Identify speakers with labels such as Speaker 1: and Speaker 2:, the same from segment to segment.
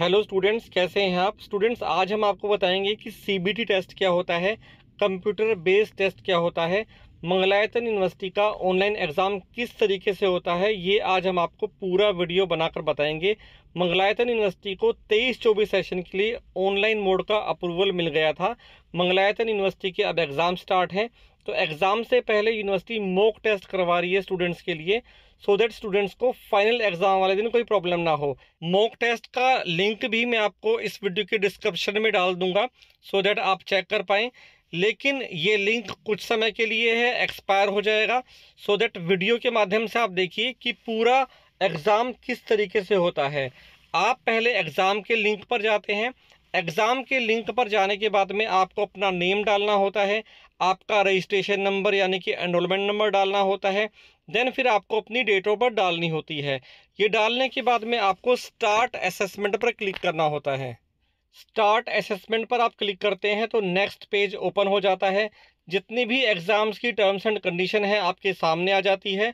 Speaker 1: hello students कैसे हैं आप स्टूडेंट्स आज हम आपको बताएंगे कि सीबीटी टेस्ट क्या होता है कंप्यूटर बेस्ड टेस्ट क्या होता है मंगलायतन यूनिवर्सिटी का ऑनलाइन एग्ज़ाम किस तरीके से होता है ये आज हम आपको पूरा वीडियो बनाकर बताएंगे मंगलायतन यूनिवर्सिटी को 23-24 सेशन के लिए ऑनलाइन मोड का अप्रूवल मिल गया था मंगलायतन यूनिवर्सिटी के अब एग्ज़ाम स्टार्ट हैं तो एग्ज़ाम से पहले यूनिवर्सिटी मॉक टेस्ट करवा रही है स्टूडेंट्स के लिए सो दैट स्टूडेंट्स को फाइनल एग्जाम वाले दिन कोई प्रॉब्लम ना हो मॉक टेस्ट का लिंक भी मैं आपको इस वीडियो के डिस्क्रिप्शन में डाल दूंगा सो so दैट आप चेक कर पाएं लेकिन ये लिंक कुछ समय के लिए है एक्सपायर हो जाएगा सो so दैट वीडियो के माध्यम से आप देखिए कि पूरा एग्ज़ाम किस तरीके से होता है आप पहले एग्ज़ाम के लिंक पर जाते हैं एग्ज़ाम के लिंक पर जाने के बाद में आपको अपना नेम डालना होता है आपका रजिस्ट्रेशन नंबर यानी कि एनरोलमेंट नंबर डालना होता है देन फिर आपको अपनी डेट ऑफ बर्थ डालनी होती है ये डालने के बाद में आपको स्टार्ट असेसमेंट पर क्लिक करना होता है स्टार्ट असेसमेंट पर आप क्लिक करते हैं तो नेक्स्ट पेज ओपन हो जाता है जितनी भी एग्ज़ाम्स की टर्म्स एंड कंडीशन है आपके सामने आ जाती है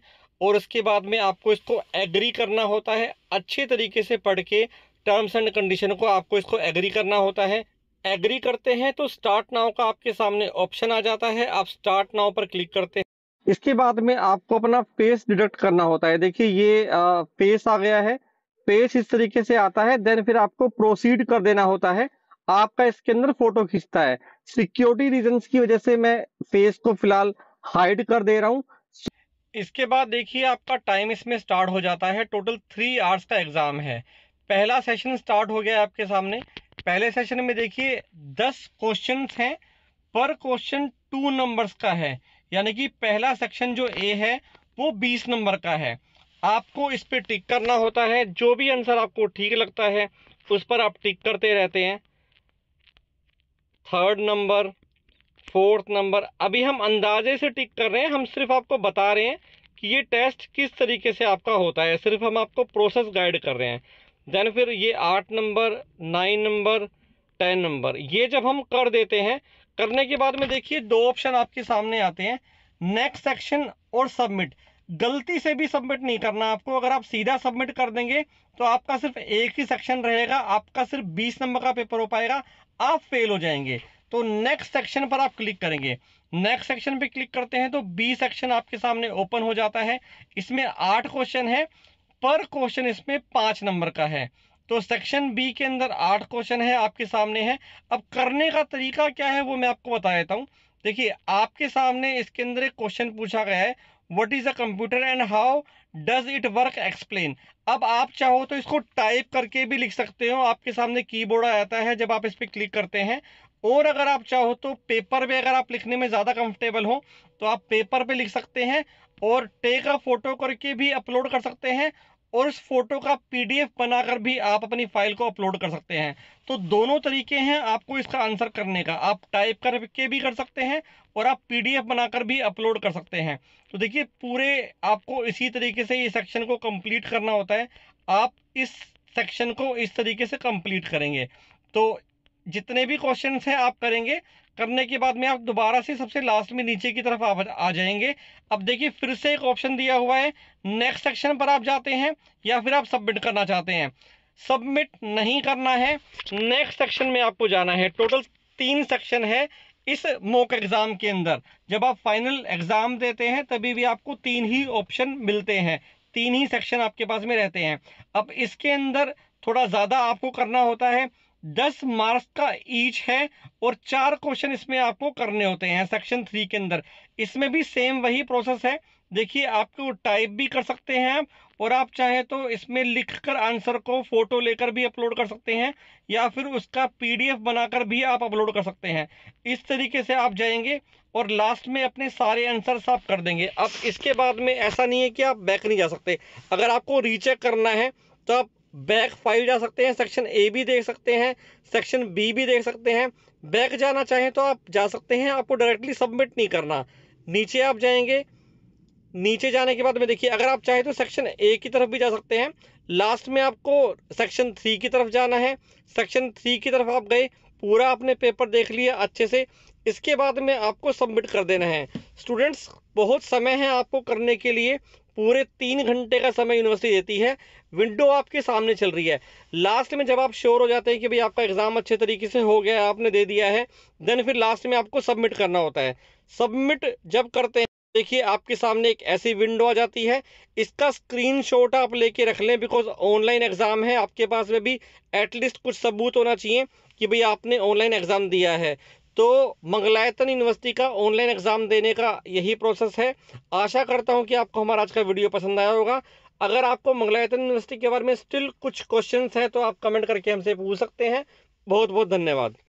Speaker 1: और उसके बाद में आपको इसको एग्री करना होता है अच्छे तरीके से पढ़ के टर्म्स एंड कंडीशन को आपको इसको एग्री करना होता है एग्री करते हैं तो स्टार्ट नाव का आपके सामने ऑप्शन आ जाता है आप स्टार्ट नाव पर क्लिक करते हैं इसके बाद में आपको अपना फेस डिडक्ट करना होता है देखिए ये फेस आ गया है फेस इस तरीके से आता है देन फिर आपको प्रोसीड कर देना होता है आपका इसके अंदर फोटो खींचता है सिक्योरिटी रीजन की वजह से मैं फेस को फिलहाल हाइड कर दे रहा हूँ इसके बाद देखिए आपका टाइम इसमें स्टार्ट हो जाता है टोटल थ्री आवर्स का एग्जाम है पहला सेशन स्टार्ट हो गया है आपके सामने पहले सेशन में देखिए दस क्वेश्चन हैं पर क्वेश्चन टू नंबर्स का है यानी कि पहला सेक्शन जो ए है वो बीस नंबर का है आपको इस पर टिक करना होता है जो भी आंसर आपको ठीक लगता है उस पर आप टिक करते रहते हैं थर्ड नंबर फोर्थ नंबर अभी हम अंदाजे से टिक कर रहे हैं हम सिर्फ आपको बता रहे हैं कि ये टेस्ट किस तरीके से आपका होता है सिर्फ हम आपको प्रोसेस गाइड कर रहे हैं देन फिर ये आठ number nine number ten number ये जब हम कर देते हैं करने के बाद में देखिए दो ऑप्शन आपके सामने आते हैं नेक्स्ट सेक्शन और सबमिट गलती से भी सबमिट नहीं करना आपको अगर आप सीधा सबमिट कर देंगे तो आपका सिर्फ एक ही सेक्शन रहेगा आपका सिर्फ 20 नंबर का पेपर हो पाएगा आप फेल हो जाएंगे तो नेक्स्ट सेक्शन पर आप क्लिक करेंगे नेक्स्ट सेक्शन पे क्लिक करते हैं तो बी सेक्शन आपके सामने ओपन हो जाता है इसमें आठ क्वेश्चन है पर क्वेश्चन इसमें पांच नंबर का है तो सेक्शन बी के अंदर आठ क्वेश्चन है आपके सामने है अब करने का तरीका क्या है वो मैं आपको बता देता हूँ देखिए आपके सामने इसके अंदर एक क्वेश्चन पूछा गया है what is a computer and how does it work explain अब आप चाहो तो इसको टाइप करके भी लिख सकते हो आपके सामने कीबोर्ड आ जाता है जब आप इस पर क्लिक करते हैं और अगर आप चाहो तो पेपर पे अगर आप लिखने में ज़्यादा कंफर्टेबल हो तो आप पेपर पे लिख सकते हैं और टेक अ फोटो करके भी अपलोड कर सकते हैं और इस फोटो का पीडीएफ बनाकर भी आप अपनी फाइल को अपलोड कर सकते हैं तो दोनों तरीके हैं आपको इसका आंसर करने का आप टाइप करके भी कर सकते हैं और आप पीडीएफ बनाकर भी अपलोड कर सकते हैं तो देखिए पूरे आपको इसी तरीके से ये सेक्शन को कंप्लीट करना होता है आप इस सेक्शन को इस तरीके से कंप्लीट करेंगे तो जितने भी क्वेश्चन हैं आप करेंगे करने के बाद में आप दोबारा से सबसे लास्ट में नीचे की तरफ आप आ जाएंगे अब देखिए फिर से एक ऑप्शन दिया हुआ है नेक्स्ट सेक्शन पर आप जाते हैं या फिर आप सबमिट करना चाहते हैं सबमिट नहीं करना है नेक्स्ट सेक्शन में आपको जाना है टोटल तीन सेक्शन है इस मोक एग्ज़ाम के अंदर जब आप फाइनल एग्ज़ाम देते हैं तभी भी आपको तीन ही ऑप्शन मिलते हैं तीन ही सेक्शन आपके पास में रहते हैं अब इसके अंदर थोड़ा ज़्यादा आपको करना होता है दस मार्क्स का ईच है और चार क्वेश्चन इसमें आपको करने होते हैं सेक्शन थ्री के अंदर इसमें भी सेम वही प्रोसेस है देखिए आपको तो टाइप भी कर सकते हैं आप और आप चाहें तो इसमें लिखकर आंसर को फोटो लेकर भी अपलोड कर सकते हैं या फिर उसका पीडीएफ बनाकर भी आप अपलोड कर सकते हैं इस तरीके से आप जाएंगे और लास्ट में अपने सारे आंसर आप कर देंगे अब इसके बाद में ऐसा नहीं है कि आप बैक नहीं जा सकते अगर आपको रीचेक करना है तो आप बैक फाइव जा सकते हैं सेक्शन ए भी देख सकते हैं सेक्शन बी भी देख सकते हैं बैक जाना चाहें तो आप जा सकते हैं आपको डायरेक्टली सबमिट नहीं करना नीचे आप जाएंगे नीचे जाने के बाद में देखिए अगर आप चाहें तो सेक्शन ए की तरफ भी जा सकते हैं लास्ट में आपको सेक्शन थ्री की तरफ जाना है सेक्शन थ्री की तरफ आप गए पूरा आपने पेपर देख लिया अच्छे से इसके बाद में आपको सबमिट कर देना है स्टूडेंट्स बहुत समय है आपको करने के लिए पूरे तीन घंटे का समय यूनिवर्सिटी देती है विंडो आपके सामने चल रही है लास्ट में जब आप श्योर हो जाते हैं कि भाई आपका एग्ज़ाम अच्छे तरीके से हो गया आपने दे दिया है देन फिर लास्ट में आपको सबमिट करना होता है सबमिट जब करते हैं देखिए आपके सामने एक ऐसी विंडो आ जाती है इसका स्क्रीनशॉट आप लेके रख लें बिकॉज ऑनलाइन एग्ज़ाम है आपके पास में भी एटलीस्ट कुछ सबूत होना चाहिए कि भाई आपने ऑनलाइन एग्ज़ाम दिया है तो मंगलायतन यूनिवर्सिटी का ऑनलाइन एग्ज़ाम देने का यही प्रोसेस है आशा करता हूँ कि आपको हमारा आज का वीडियो पसंद आया होगा अगर आपको मंगलायतन यूनिवर्सिटी के बारे में स्टिल कुछ क्वेश्चंस हैं तो आप कमेंट करके हमसे पूछ सकते हैं बहुत बहुत धन्यवाद